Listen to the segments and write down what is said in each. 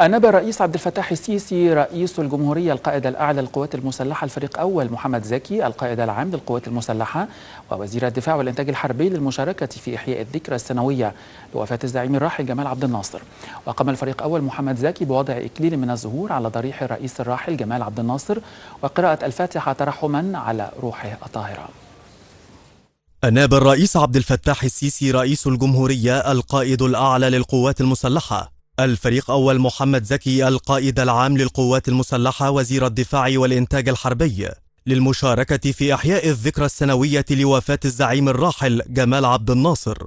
أنب الرئيس عبد الفتاح السيسي رئيس الجمهورية القائد الأعلى للقوات المسلحة الفريق أول محمد زكي القائد العام للقوات المسلحة ووزير الدفاع والإنتاج الحربي للمشاركة في إحياء الذكرى السنوية لوفاة الزعيم الراحل جمال عبد الناصر وقام الفريق أول محمد زكي بوضع إكليل من الزهور على ضريح الرئيس الراحل جمال عبد الناصر وقراءة الفاتحة ترحما على روحه الطاهرة أناب الرئيس عبد الفتاح السيسي رئيس الجمهورية القائد الأعلى للقوات المسلحة الفريق أول محمد زكي القائد العام للقوات المسلحة وزير الدفاع والإنتاج الحربي للمشاركة في إحياء الذكرى السنوية لوفاة الزعيم الراحل جمال عبد الناصر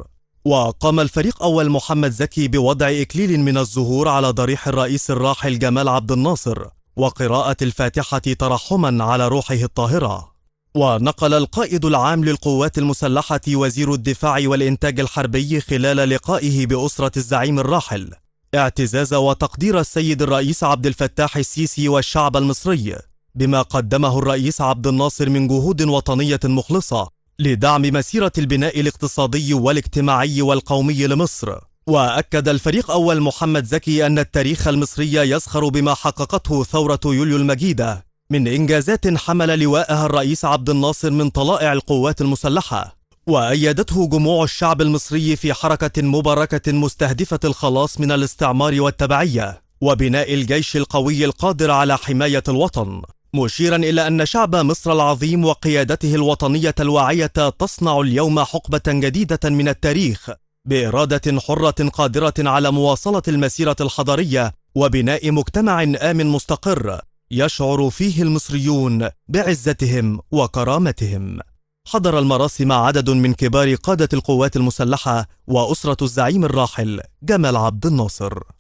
وقام الفريق أول محمد زكي بوضع إكليل من الزهور على ضريح الرئيس الراحل جمال عبد الناصر وقراءة الفاتحة ترحما على روحه الطاهرة ونقل القائد العام للقوات المسلحة وزير الدفاع والإنتاج الحربي خلال لقائه بأسرة الزعيم الراحل اعتزاز وتقدير السيد الرئيس عبد الفتاح السيسي والشعب المصري بما قدمه الرئيس عبد الناصر من جهود وطنية مخلصة لدعم مسيرة البناء الاقتصادي والاجتماعي والقومي لمصر وأكد الفريق أول محمد زكي أن التاريخ المصري يزخر بما حققته ثورة يوليو المجيدة من إنجازات حمل لواءها الرئيس عبد الناصر من طلائع القوات المسلحة وأيدته جموع الشعب المصري في حركة مباركة مستهدفة الخلاص من الاستعمار والتبعية وبناء الجيش القوي القادر على حماية الوطن مشيرا إلى أن شعب مصر العظيم وقيادته الوطنية الواعية تصنع اليوم حقبة جديدة من التاريخ بإرادة حرة قادرة على مواصلة المسيرة الحضارية وبناء مجتمع آمن مستقر يشعر فيه المصريون بعزتهم وكرامتهم حضر المراسم عدد من كبار قادة القوات المسلحة وأسرة الزعيم الراحل جمال عبد الناصر